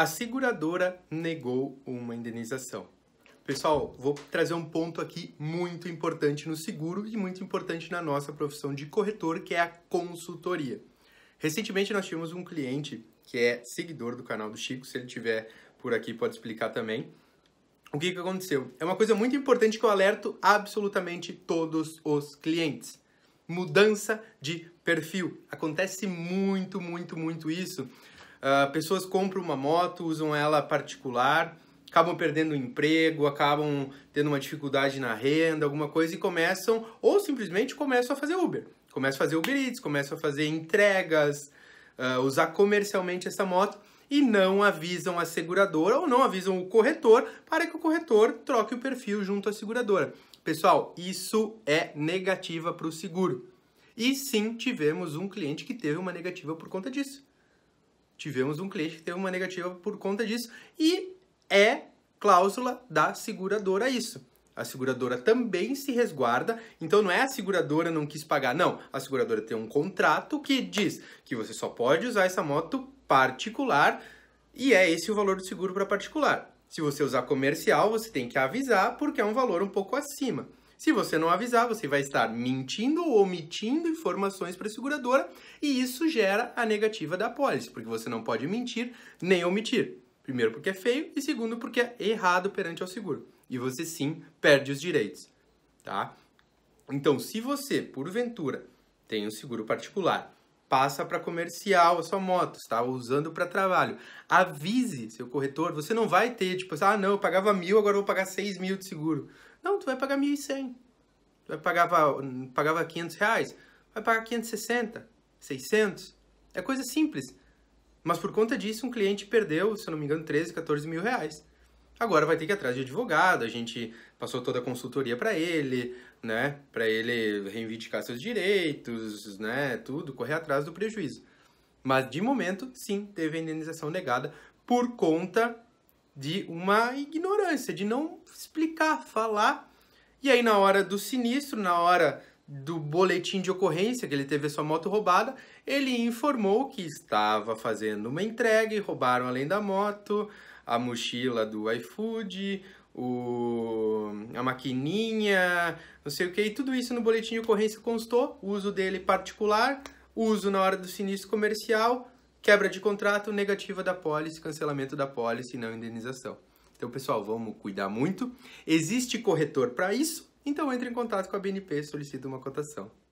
a seguradora negou uma indenização. Pessoal, vou trazer um ponto aqui muito importante no seguro e muito importante na nossa profissão de corretor, que é a consultoria. Recentemente nós tivemos um cliente que é seguidor do canal do Chico, se ele tiver por aqui pode explicar também. O que, que aconteceu? É uma coisa muito importante que eu alerto absolutamente todos os clientes. Mudança de perfil. Acontece muito, muito, muito isso Uh, pessoas compram uma moto, usam ela particular, acabam perdendo o emprego, acabam tendo uma dificuldade na renda, alguma coisa e começam, ou simplesmente começam a fazer Uber. Começam a fazer Uber Eats, começam a fazer entregas, uh, usar comercialmente essa moto e não avisam a seguradora ou não avisam o corretor para que o corretor troque o perfil junto à seguradora. Pessoal, isso é negativa para o seguro. E sim, tivemos um cliente que teve uma negativa por conta disso tivemos um cliente que teve uma negativa por conta disso e é cláusula da seguradora isso. A seguradora também se resguarda, então não é a seguradora não quis pagar, não. A seguradora tem um contrato que diz que você só pode usar essa moto particular e é esse o valor do seguro para particular. Se você usar comercial, você tem que avisar porque é um valor um pouco acima. Se você não avisar, você vai estar mentindo ou omitindo informações para a seguradora e isso gera a negativa da apólice, porque você não pode mentir nem omitir. Primeiro, porque é feio e segundo, porque é errado perante ao seguro. E você sim perde os direitos, tá? Então, se você, porventura, tem um seguro particular passa para comercial a sua moto, está usando para trabalho. Avise seu corretor, você não vai ter, tipo, assim, ah, não, eu pagava mil, agora eu vou pagar seis mil de seguro. Não, tu vai pagar mil e cem. Tu vai pagava, pagava quinhentos reais, vai pagar quinhentos sessenta seiscentos É coisa simples. Mas por conta disso, um cliente perdeu, se eu não me engano, treze quatorze mil reais. Agora vai ter que ir atrás de advogado, a gente passou toda a consultoria para ele, né? Para ele reivindicar seus direitos, né? Tudo, correr atrás do prejuízo. Mas de momento, sim, teve a indenização negada por conta de uma ignorância, de não explicar, falar. E aí na hora do sinistro, na hora do boletim de ocorrência que ele teve a sua moto roubada, ele informou que estava fazendo uma entrega e roubaram além da moto a mochila do iFood, o, a maquininha, não sei o que, e tudo isso no boletim de ocorrência constou, uso dele particular, uso na hora do sinistro comercial, quebra de contrato, negativa da pólice, cancelamento da pólice e não indenização. Então, pessoal, vamos cuidar muito. Existe corretor para isso, então entre em contato com a BNP e solicita uma cotação.